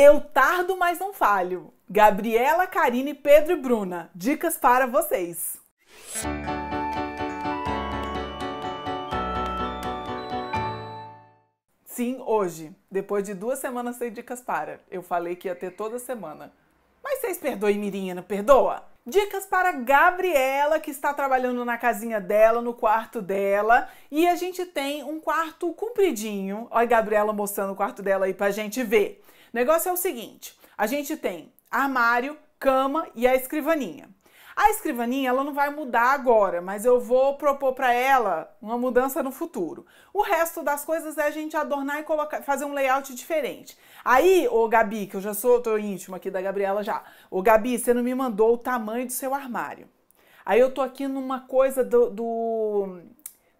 Eu tardo, mas não falho. Gabriela, Karine, Pedro e Bruna. Dicas para vocês. Sim, hoje. Depois de duas semanas sem dicas para. Eu falei que ia ter toda semana. Mas vocês perdoem, Mirinha, não perdoa? Dicas para Gabriela, que está trabalhando na casinha dela, no quarto dela. E a gente tem um quarto compridinho. Olha a Gabriela mostrando o quarto dela aí pra gente ver. O negócio é o seguinte: a gente tem armário, cama e a escrivaninha. A escrivaninha ela não vai mudar agora, mas eu vou propor para ela uma mudança no futuro. O resto das coisas é a gente adornar e colocar, fazer um layout diferente. Aí, o Gabi, que eu já sou, tô íntimo aqui da Gabriela já. o Gabi, você não me mandou o tamanho do seu armário. Aí eu tô aqui numa coisa do, do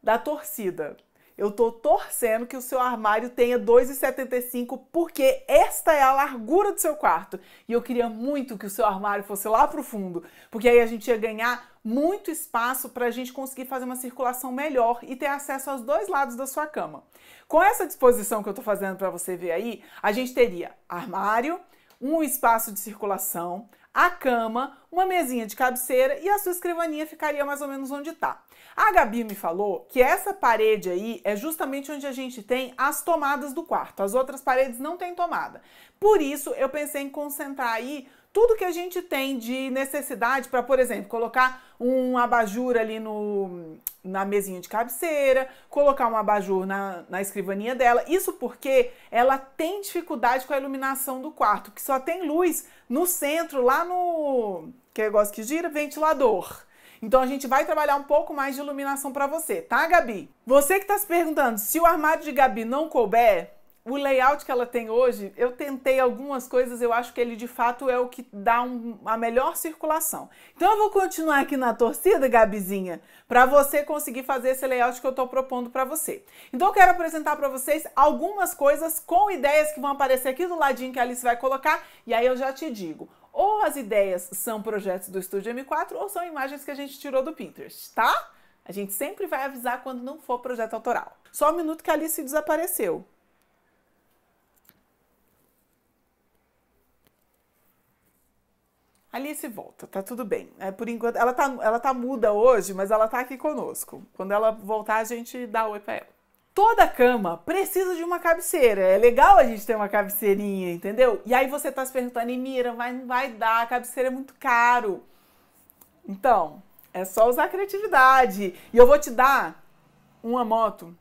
da torcida. Eu tô torcendo que o seu armário tenha 2,75 porque esta é a largura do seu quarto. E eu queria muito que o seu armário fosse lá pro fundo, porque aí a gente ia ganhar muito espaço para a gente conseguir fazer uma circulação melhor e ter acesso aos dois lados da sua cama. Com essa disposição que eu estou fazendo para você ver aí, a gente teria armário, um espaço de circulação, a cama, uma mesinha de cabeceira e a sua escrivaninha ficaria mais ou menos onde está. A Gabi me falou que essa parede aí é justamente onde a gente tem as tomadas do quarto. As outras paredes não têm tomada. Por isso eu pensei em concentrar aí tudo que a gente tem de necessidade para, por exemplo, colocar um abajur ali no, na mesinha de cabeceira, colocar um abajur na, na escrivaninha dela. Isso porque ela tem dificuldade com a iluminação do quarto, que só tem luz no centro, lá no que é negócio que gira, ventilador. Então a gente vai trabalhar um pouco mais de iluminação para você, tá, Gabi? Você que está se perguntando se o armário de Gabi não couber, o layout que ela tem hoje, eu tentei algumas coisas, eu acho que ele de fato é o que dá um, a melhor circulação. Então eu vou continuar aqui na torcida, Gabizinha, para você conseguir fazer esse layout que eu estou propondo para você. Então eu quero apresentar para vocês algumas coisas com ideias que vão aparecer aqui do ladinho que a Alice vai colocar, e aí eu já te digo. Ou as ideias são projetos do Estúdio M4 ou são imagens que a gente tirou do Pinterest, tá? A gente sempre vai avisar quando não for projeto autoral. Só um minuto que a Alice desapareceu. Alice volta, tá tudo bem. É, por enquanto, ela tá, ela tá muda hoje, mas ela tá aqui conosco. Quando ela voltar, a gente dá oi pra ela. Toda cama precisa de uma cabeceira. É legal a gente ter uma cabeceirinha, entendeu? E aí você tá se perguntando, Mira, mas não vai dar, a cabeceira é muito caro. Então, é só usar a criatividade. E eu vou te dar uma moto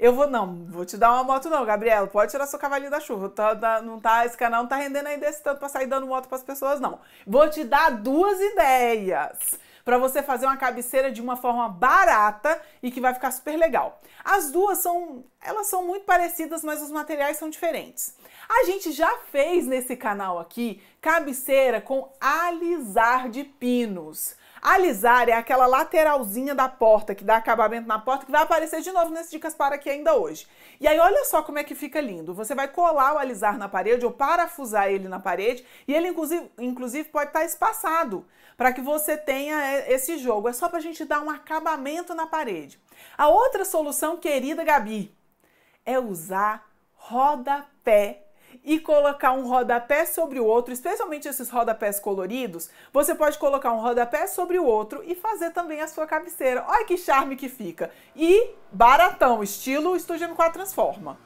eu vou, não, vou te dar uma moto, não, Gabriela. Pode tirar seu cavalinho da chuva. Tá, tá, não tá, esse canal não tá rendendo ainda esse tanto pra sair dando moto pras pessoas, não. Vou te dar duas ideias para você fazer uma cabeceira de uma forma barata e que vai ficar super legal. As duas são, elas são muito parecidas, mas os materiais são diferentes. A gente já fez nesse canal aqui cabeceira com alisar de pinos. Alisar é aquela lateralzinha da porta que dá acabamento na porta que vai aparecer de novo nesse Dicas para aqui ainda hoje. E aí olha só como é que fica lindo. Você vai colar o alisar na parede ou parafusar ele na parede e ele inclusive, inclusive pode estar espaçado para que você tenha é, esse jogo. É só para a gente dar um acabamento na parede. A outra solução, querida Gabi, é usar rodapé e colocar um rodapé sobre o outro, especialmente esses rodapés coloridos, você pode colocar um rodapé sobre o outro e fazer também a sua cabeceira. Olha que charme que fica. E baratão, estilo Estúdio M4 Transforma.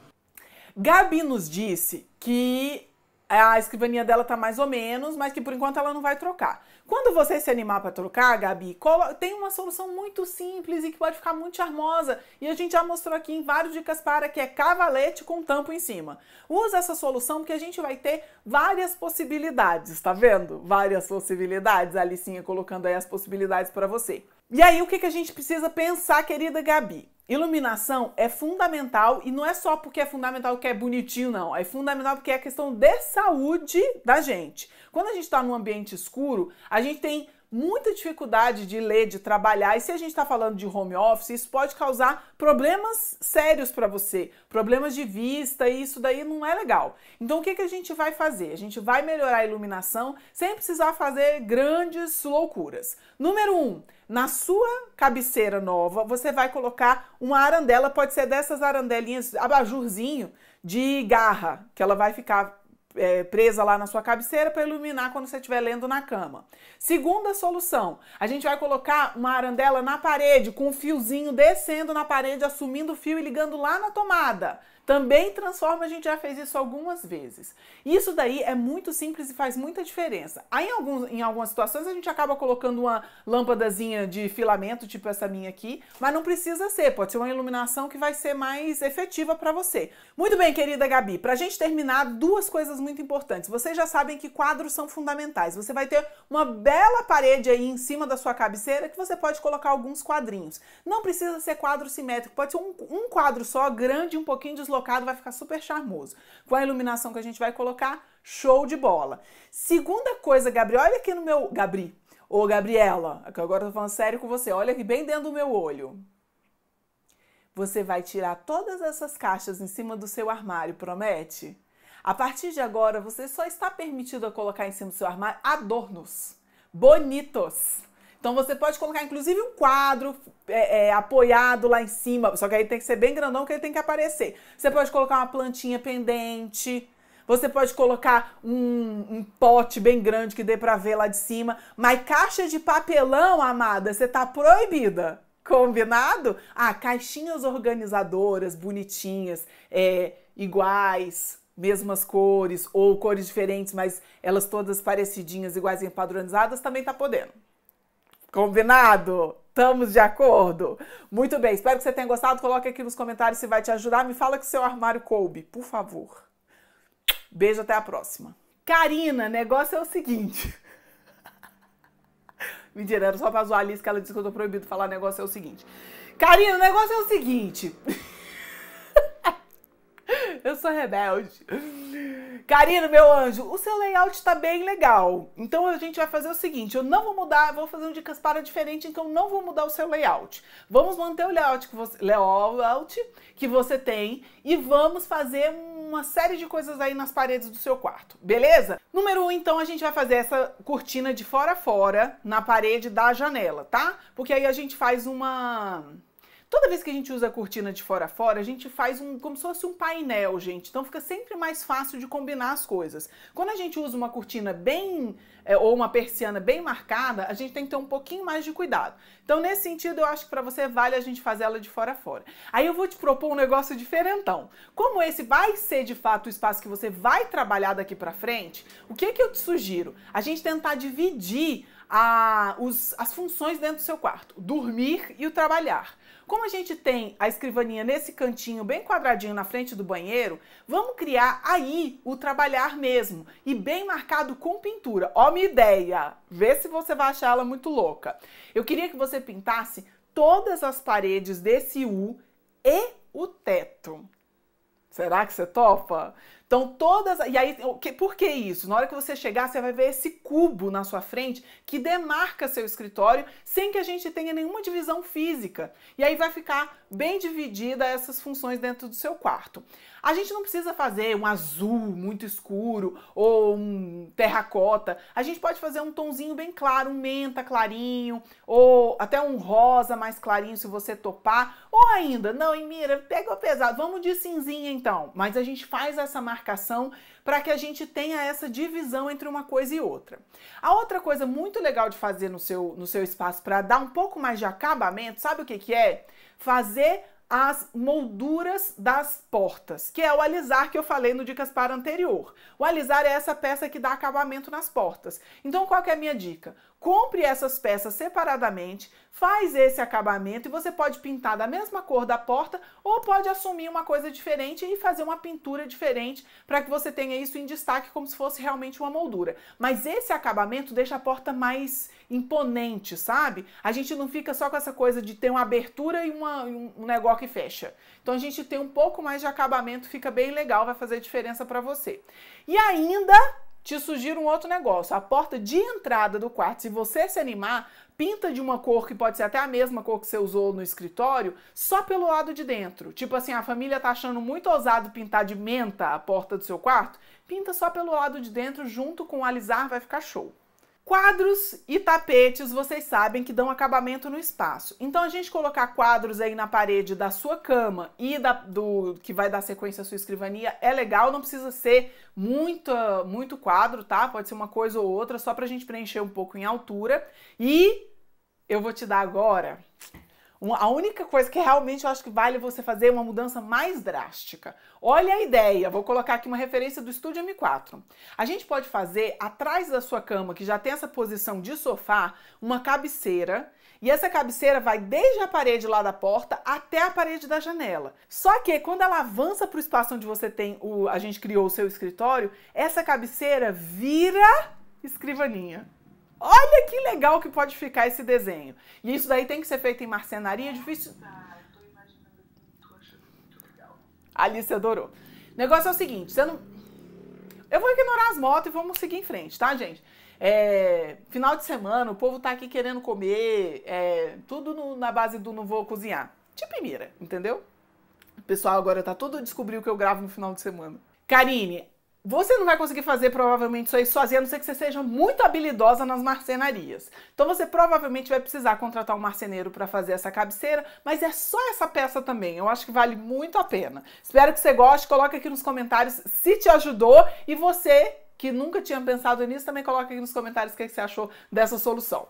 Gabi nos disse que é, a escrivaninha dela tá mais ou menos, mas que por enquanto ela não vai trocar. Quando você se animar para trocar, Gabi, tem uma solução muito simples e que pode ficar muito charmosa. E a gente já mostrou aqui em várias dicas para que é cavalete com tampo em cima. Usa essa solução porque a gente vai ter várias possibilidades, tá vendo? Várias possibilidades, a Alicinha colocando aí as possibilidades para você. E aí, o que, que a gente precisa pensar, querida Gabi? Iluminação é fundamental e não é só porque é fundamental que é bonitinho, não. É fundamental porque é questão de saúde da gente. Quando a gente está num ambiente escuro, a gente tem muita dificuldade de ler, de trabalhar. E se a gente está falando de home office, isso pode causar problemas sérios para você, problemas de vista, e isso daí não é legal. Então, o que, que a gente vai fazer? A gente vai melhorar a iluminação sem precisar fazer grandes loucuras. Número um, na sua cabeceira nova, você vai colocar uma arandela, pode ser dessas arandelinhas, abajurzinho de garra, que ela vai ficar é, presa lá na sua cabeceira para iluminar quando você estiver lendo na cama. Segunda solução, a gente vai colocar uma arandela na parede com um fiozinho descendo na parede, assumindo o fio e ligando lá na tomada. Também transforma, a gente já fez isso algumas vezes. Isso daí é muito simples e faz muita diferença. Aí, em, alguns, em algumas situações, a gente acaba colocando uma lâmpadazinha de filamento, tipo essa minha aqui, mas não precisa ser, pode ser uma iluminação que vai ser mais efetiva para você. Muito bem, querida Gabi, para a gente terminar, duas coisas muito importantes. Vocês já sabem que quadros são fundamentais. Você vai ter uma bela parede aí em cima da sua cabeceira que você pode colocar alguns quadrinhos. Não precisa ser quadro simétrico, pode ser um, um quadro só, grande, um pouquinho deslocado deslocado, vai ficar super charmoso. Com a iluminação que a gente vai colocar, show de bola. Segunda coisa, Gabriel, olha aqui no meu... Gabri, ô Gabriela, que agora eu tô falando sério com você, olha aqui bem dentro do meu olho. Você vai tirar todas essas caixas em cima do seu armário, promete? A partir de agora, você só está permitido a colocar em cima do seu armário adornos bonitos. Então você pode colocar inclusive um quadro é, é, apoiado lá em cima, só que aí tem que ser bem grandão porque ele tem que aparecer. Você pode colocar uma plantinha pendente. Você pode colocar um, um, pote bem grande que dê para ver lá de cima. Mas caixa de papelão, amada, você tá proibida. Combinado? Ah, caixinhas organizadoras, bonitinhas, é, iguais, mesmas cores ou cores diferentes, mas elas todas parecidinhas, iguais e padronizadas, também tá podendo. Combinado? Estamos de acordo? Muito bem, espero que você tenha gostado. Coloque aqui nos comentários se vai te ajudar. Me fala que seu armário coube, por favor. Beijo, até a próxima. Karina, negócio é o seguinte. Mentira, era só pra zoar a Alice que ela disse que eu tô proibido falar negócio é o seguinte. Karina, o negócio é o seguinte. eu sou rebelde. Karina, meu anjo, o seu layout tá bem legal. Então a gente vai fazer o seguinte: eu não vou mudar, vou fazer um dicas para diferente, então não vou mudar o seu layout. Vamos manter o layout que você, layout que você tem e vamos fazer uma série de coisas aí nas paredes do seu quarto, beleza? Número um, então, a gente vai fazer essa cortina de fora a fora na parede da janela, tá? Porque aí a gente faz uma Toda vez que a gente usa a cortina de fora a fora, a gente faz um, como se fosse um painel, gente. Então fica sempre mais fácil de combinar as coisas. Quando a gente usa uma cortina bem, é, ou uma persiana bem marcada, a gente tem que ter um pouquinho mais de cuidado. Então nesse sentido, eu acho que para você vale a gente fazer ela de fora a fora. Aí eu vou te propor um negócio diferentão. Como esse vai ser de fato o espaço que você vai trabalhar daqui para frente, o que, que eu te sugiro? A gente tentar dividir a, os, as funções dentro do seu quarto, dormir e o trabalhar. Como a gente tem a escrivaninha nesse cantinho bem quadradinho na frente do banheiro, vamos criar aí o trabalhar mesmo e bem marcado com pintura. Ó, minha ideia! Vê se você vai achar ela muito louca. Eu queria que você pintasse todas as paredes desse U e o teto. Será que você topa? Então, todas. E aí, por que isso? Na hora que você chegar, você vai ver esse cubo na sua frente que demarca seu escritório sem que a gente tenha nenhuma divisão física. E aí vai ficar bem dividida essas funções dentro do seu quarto. A gente não precisa fazer um azul muito escuro ou um terracota. A gente pode fazer um tonzinho bem claro, um menta clarinho, ou até um rosa mais clarinho se você topar. Ou ainda, não, e mira, pega pesado, vamos de cinzinha então. Mas a gente faz essa marca demarcação para que a gente tenha essa divisão entre uma coisa e outra. A outra coisa muito legal de fazer no seu, no seu espaço para dar um pouco mais de acabamento, sabe o que, que é? Fazer as molduras das portas, que é o alisar que eu falei no Dicas para anterior. O alisar é essa peça que dá acabamento nas portas. Então, qual é a minha dica? Compre essas peças separadamente, faz esse acabamento e você pode pintar da mesma cor da porta ou pode assumir uma coisa diferente e fazer uma pintura diferente para que você tenha isso em destaque como se fosse realmente uma moldura. Mas esse acabamento deixa a porta mais imponente, sabe? A gente não fica só com essa coisa de ter uma abertura e uma, um negócio que fecha. Então a gente tem um pouco mais de acabamento, fica bem legal, vai fazer diferença para você. E ainda te sugiro um outro negócio. A porta de entrada do quarto, se você se animar, pinta de uma cor que pode ser até a mesma cor que você usou no escritório, só pelo lado de dentro. Tipo assim, a família tá achando muito ousado pintar de menta a porta do seu quarto, pinta só pelo lado de dentro junto com o alisar, vai ficar show. Quadros e tapetes, vocês sabem que dão acabamento no espaço. Então a gente colocar quadros aí na parede da sua cama e da, do que vai dar sequência à sua escrivania é legal, não precisa ser muito, muito quadro, tá? Pode ser uma coisa ou outra, só pra gente preencher um pouco em altura. E eu vou te dar agora a única coisa que realmente eu acho que vale você fazer é uma mudança mais drástica. Olha a ideia, vou colocar aqui uma referência do Estúdio M4. A gente pode fazer atrás da sua cama, que já tem essa posição de sofá, uma cabeceira. E essa cabeceira vai desde a parede lá da porta até a parede da janela. Só que quando ela avança para o espaço onde você tem o. A gente criou o seu escritório, essa cabeceira vira escrivaninha. Olha que legal que pode ficar esse desenho. E isso daí tem que ser feito em marcenaria, é difícil. Ah, eu tô imaginando, tô achando muito legal. Alice adorou. O negócio é o seguinte, você não. Eu vou ignorar as motos e vamos seguir em frente, tá, gente? É, final de semana, o povo tá aqui querendo comer, é, tudo no, na base do não vou cozinhar. Tipo mira, entendeu? O pessoal agora tá todo descobriu que eu gravo no final de semana. Karine, você não vai conseguir fazer provavelmente isso aí sozinha, a não ser que você seja muito habilidosa nas marcenarias. Então você provavelmente vai precisar contratar um marceneiro para fazer essa cabeceira, mas é só essa peça também. Eu acho que vale muito a pena. Espero que você goste. Coloque aqui nos comentários se te ajudou e você que nunca tinha pensado nisso também coloque aqui nos comentários o que você achou dessa solução.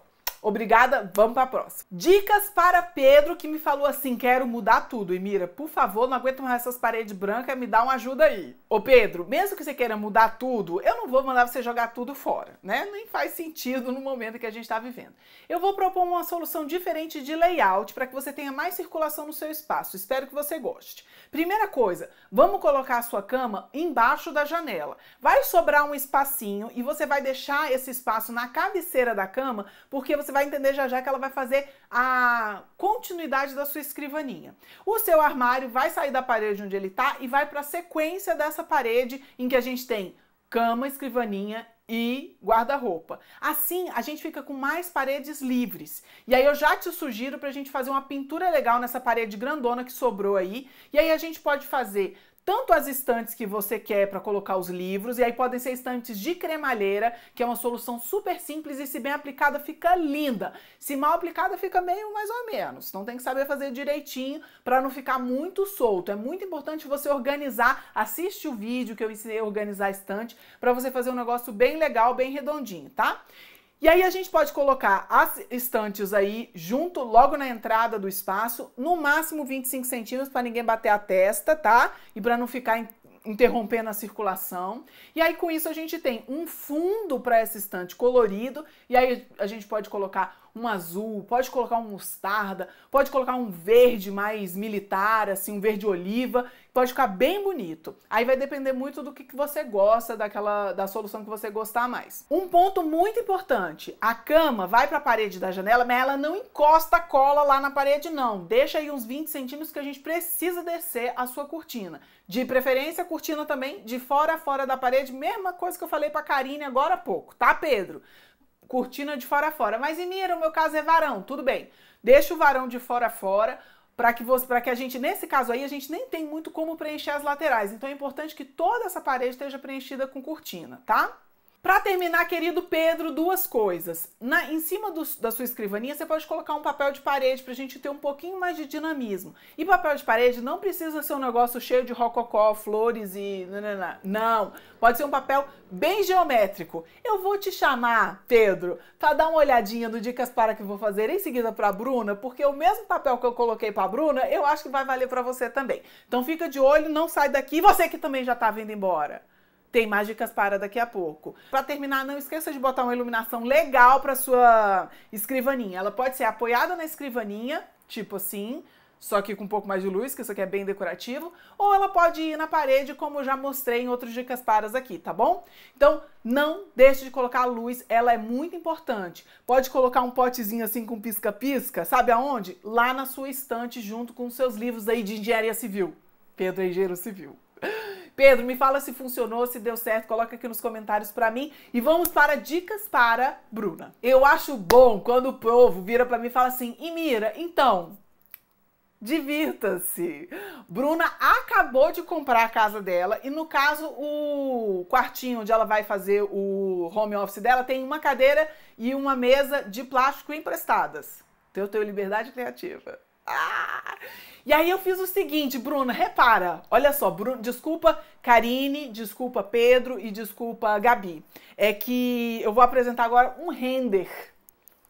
Obrigada, vamos para a próxima. Dicas para Pedro que me falou assim: quero mudar tudo. E mira, por favor, não aguento mais essas paredes brancas, me dá uma ajuda aí. Ô Pedro, mesmo que você queira mudar tudo, eu não vou mandar você jogar tudo fora, né? Nem faz sentido no momento que a gente está vivendo. Eu vou propor uma solução diferente de layout para que você tenha mais circulação no seu espaço. Espero que você goste. Primeira coisa, vamos colocar a sua cama embaixo da janela. Vai sobrar um espacinho e você vai deixar esse espaço na cabeceira da cama, porque você vai entender já já que ela vai fazer a continuidade da sua escrivaninha. O seu armário vai sair da parede onde ele está e vai para a sequência dessa parede em que a gente tem cama, escrivaninha e guarda-roupa. Assim, a gente fica com mais paredes livres. E aí eu já te sugiro para a gente fazer uma pintura legal nessa parede grandona que sobrou aí. E aí a gente pode fazer tanto as estantes que você quer para colocar os livros, e aí podem ser estantes de cremalheira, que é uma solução super simples e se bem aplicada fica linda. Se mal aplicada fica meio mais ou menos. Então tem que saber fazer direitinho para não ficar muito solto. É muito importante você organizar, assiste o vídeo que eu ensinei a organizar a estante para você fazer um negócio bem legal, bem redondinho, tá? E aí a gente pode colocar as estantes aí junto, logo na entrada do espaço, no máximo 25 centímetros para ninguém bater a testa, tá? E para não ficar interrompendo a circulação. E aí com isso a gente tem um fundo para essa estante colorido, e aí a gente pode colocar um azul, pode colocar um mostarda, pode colocar um verde mais militar, assim, um verde oliva, pode ficar bem bonito. Aí vai depender muito do que, você gosta, daquela da solução que você gostar mais. Um ponto muito importante, a cama vai para a parede da janela, mas ela não encosta a cola lá na parede não. Deixa aí uns 20 centímetros que a gente precisa descer a sua cortina. De preferência, cortina também de fora a fora da parede, mesma coisa que eu falei para Karine agora há pouco, tá Pedro? cortina de fora a fora. Mas em mira, o meu caso é varão, tudo bem. Deixa o varão de fora a fora para que você, para que a gente nesse caso aí a gente nem tem muito como preencher as laterais. Então é importante que toda essa parede esteja preenchida com cortina, tá? Para terminar, querido Pedro, duas coisas. Na, em cima do, da sua escrivaninha, você pode colocar um papel de parede para a gente ter um pouquinho mais de dinamismo. E papel de parede não precisa ser um negócio cheio de rococó, flores e. Não. Pode ser um papel bem geométrico. Eu vou te chamar, Pedro, para dar uma olhadinha no Dicas para que vou fazer em seguida para a Bruna, porque o mesmo papel que eu coloquei para a Bruna, eu acho que vai valer para você também. Então fica de olho, não sai daqui. Você que também já está vindo embora. Tem mais dicas para daqui a pouco. Para terminar, não esqueça de botar uma iluminação legal para sua escrivaninha. Ela pode ser apoiada na escrivaninha, tipo assim, só que com um pouco mais de luz, que isso aqui é bem decorativo, ou ela pode ir na parede, como eu já mostrei em outros dicas paras aqui, tá bom? Então, não deixe de colocar a luz, ela é muito importante. Pode colocar um potezinho assim com pisca-pisca, sabe aonde? Lá na sua estante, junto com os seus livros aí de engenharia civil. Pedro é engenheiro civil. Pedro, me fala se funcionou, se deu certo, coloca aqui nos comentários para mim. E vamos para dicas para Bruna. Eu acho bom quando o povo vira para mim e fala assim: "E mira, então, Divirta-se! Bruna acabou de comprar a casa dela e, no caso, o quartinho onde ela vai fazer o home office dela tem uma cadeira e uma mesa de plástico emprestadas. Então, eu tenho liberdade criativa. Ah! E aí eu fiz o seguinte, Bruna, repara, olha só, Bruno, desculpa Karine, desculpa Pedro e desculpa Gabi. É que eu vou apresentar agora um render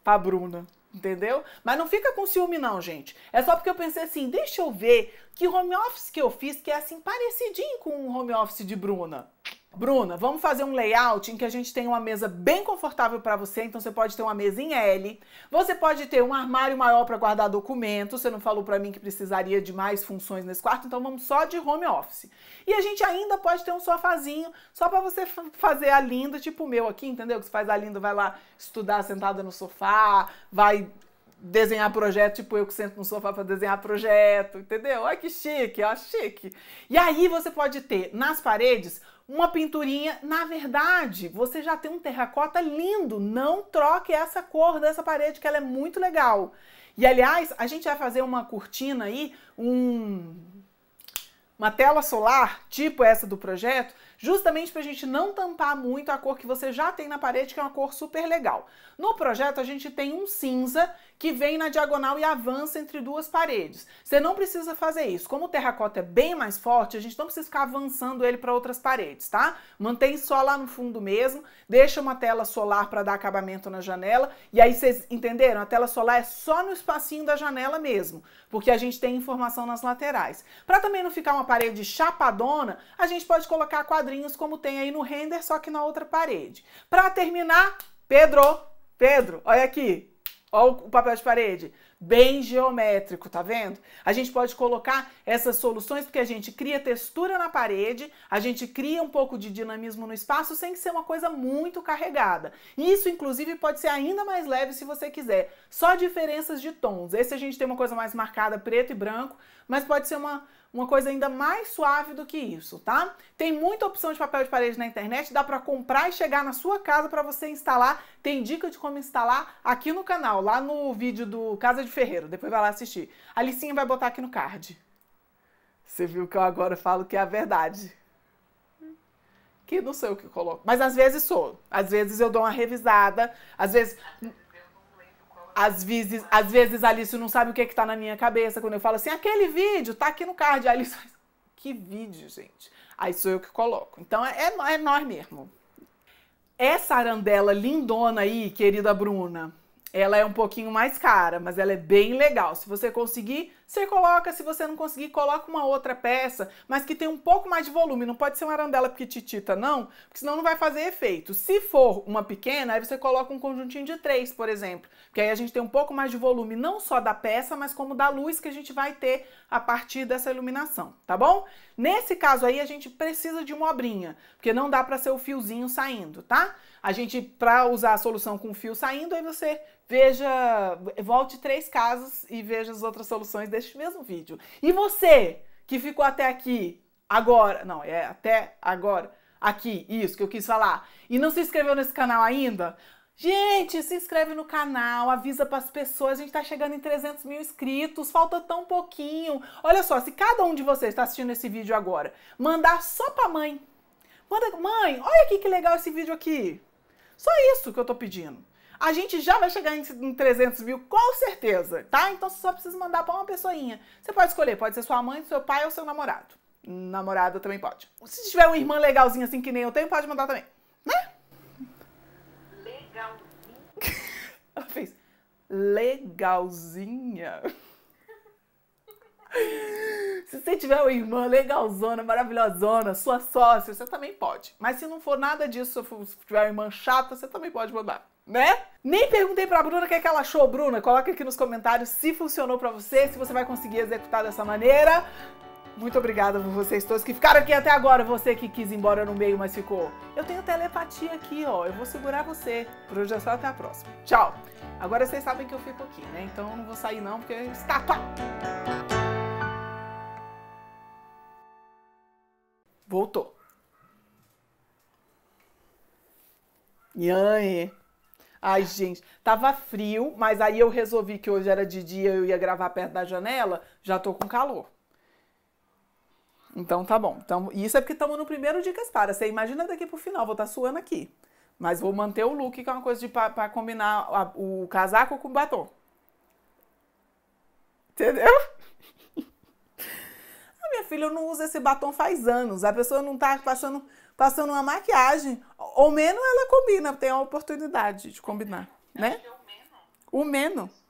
pra Bruna, entendeu? Mas não fica com ciúme não, gente. É só porque eu pensei assim, deixa eu ver que home office que eu fiz que é assim parecidinho com o home office de Bruna. Bruna, vamos fazer um layout em que a gente tem uma mesa bem confortável para você. Então você pode ter uma mesa em L, você pode ter um armário maior para guardar documentos. Você não falou para mim que precisaria de mais funções nesse quarto, então vamos só de home office. E a gente ainda pode ter um sofazinho só para você fazer a linda, tipo o meu aqui, entendeu? Que você faz a linda, vai lá estudar sentada no sofá, vai desenhar projeto, tipo eu que sento no sofá para desenhar projeto, entendeu? Olha que chique, ó, chique. E aí você pode ter nas paredes uma pinturinha, na verdade, você já tem um terracota lindo. Não troque essa cor dessa parede, que ela é muito legal. E aliás, a gente vai fazer uma cortina aí, um, uma tela solar, tipo essa do projeto, justamente para a gente não tampar muito a cor que você já tem na parede, que é uma cor super legal. No projeto, a gente tem um cinza que vem na diagonal e avança entre duas paredes. Você não precisa fazer isso. Como o terracota é bem mais forte, a gente não precisa ficar avançando ele para outras paredes, tá? Mantém só lá no fundo mesmo, deixa uma tela solar para dar acabamento na janela, e aí vocês entenderam? A tela solar é só no espacinho da janela mesmo, porque a gente tem informação nas laterais. Para também não ficar uma parede chapadona, a gente pode colocar quadrinhos quadrinhos como tem aí no render, só que na outra parede. Para terminar, Pedro, Pedro, olha aqui, olha o papel de parede, bem geométrico, tá vendo? A gente pode colocar essas soluções porque a gente cria textura na parede, a gente cria um pouco de dinamismo no espaço sem ser uma coisa muito carregada. Isso, inclusive, pode ser ainda mais leve se você quiser. Só diferenças de tons. Esse a gente tem uma coisa mais marcada, preto e branco, mas pode ser uma uma coisa ainda mais suave do que isso, tá? Tem muita opção de papel de parede na internet, dá para comprar e chegar na sua casa para você instalar. Tem dica de como instalar aqui no canal, lá no vídeo do Casa de Ferreiro. Depois vai lá assistir. A Licinha vai botar aqui no card. Você viu que eu agora falo que é a verdade. Que não sei o que coloco. Mas às vezes sou. Às vezes eu dou uma revisada, às vezes às vezes, às vezes a Alice não sabe o que é que tá na minha cabeça quando eu falo assim, aquele vídeo tá aqui no card. A Alice faz, que vídeo, gente? Aí sou eu que coloco. Então é, é, é nós mesmo. Essa arandela lindona aí, querida Bruna, ela é um pouquinho mais cara, mas ela é bem legal. Se você conseguir, você coloca. Se você não conseguir, coloca uma outra peça, mas que tem um pouco mais de volume. Não pode ser uma arandela porque titita, não, porque senão não vai fazer efeito. Se for uma pequena, aí você coloca um conjuntinho de três, por exemplo, que aí a gente tem um pouco mais de volume, não só da peça, mas como da luz que a gente vai ter a partir dessa iluminação, tá bom? Nesse caso aí, a gente precisa de uma obrinha, porque não dá para ser o fiozinho saindo, tá? A gente, para usar a solução com fio saindo, aí você veja, volte três casos e veja as outras soluções deste mesmo vídeo. E você que ficou até aqui, agora, não, é até agora, aqui, isso que eu quis falar, e não se inscreveu nesse canal ainda, Gente, se inscreve no canal, avisa para as pessoas, a gente está chegando em 300 mil inscritos, falta tão pouquinho. Olha só, se cada um de vocês está assistindo esse vídeo agora, mandar só para mãe. Manda, mãe, olha aqui que legal esse vídeo aqui. Só isso que eu tô pedindo. A gente já vai chegar em 300 mil, com certeza, tá? Então você só precisa mandar para uma pessoinha. Você pode escolher, pode ser sua mãe, seu pai ou seu namorado. Namorada também pode. Se tiver uma irmã legalzinha assim que nem eu tenho, pode mandar também, né? Legalzinha. Ela fez legalzinha. Se você tiver uma irmã legalzona, maravilhosona, sua sócia, você também pode. Mas se não for nada disso, se tiver uma irmã chata, você também pode mandar, né? Nem perguntei pra Bruna o que, é que ela achou. Bruna, coloca aqui nos comentários se funcionou para você, se você vai conseguir executar dessa maneira. Muito obrigada por vocês todos que ficaram aqui até agora. Você que quis ir embora no meio, mas ficou. Eu tenho telepatia aqui, ó. Eu vou segurar você. Por hoje é só até a próxima. Tchau. Agora vocês sabem que eu fico aqui, né? Então eu não vou sair não, porque estátua. Voltou. Yanhe. Ai, gente, tava frio, mas aí eu resolvi que hoje era de dia, eu ia gravar perto da janela, já tô com calor. Então tá bom. Então, isso é porque estamos no primeiro Dicas Para. Você imagina daqui pro final, vou estar tá suando aqui. Mas vou manter o look, que é uma coisa de para combinar a, o casaco com o batom. Entendeu? minha filha, eu não uso esse batom faz anos. A pessoa não tá passando, passando uma maquiagem. Ou menos ela combina, tem a oportunidade de combinar, né? É o menos.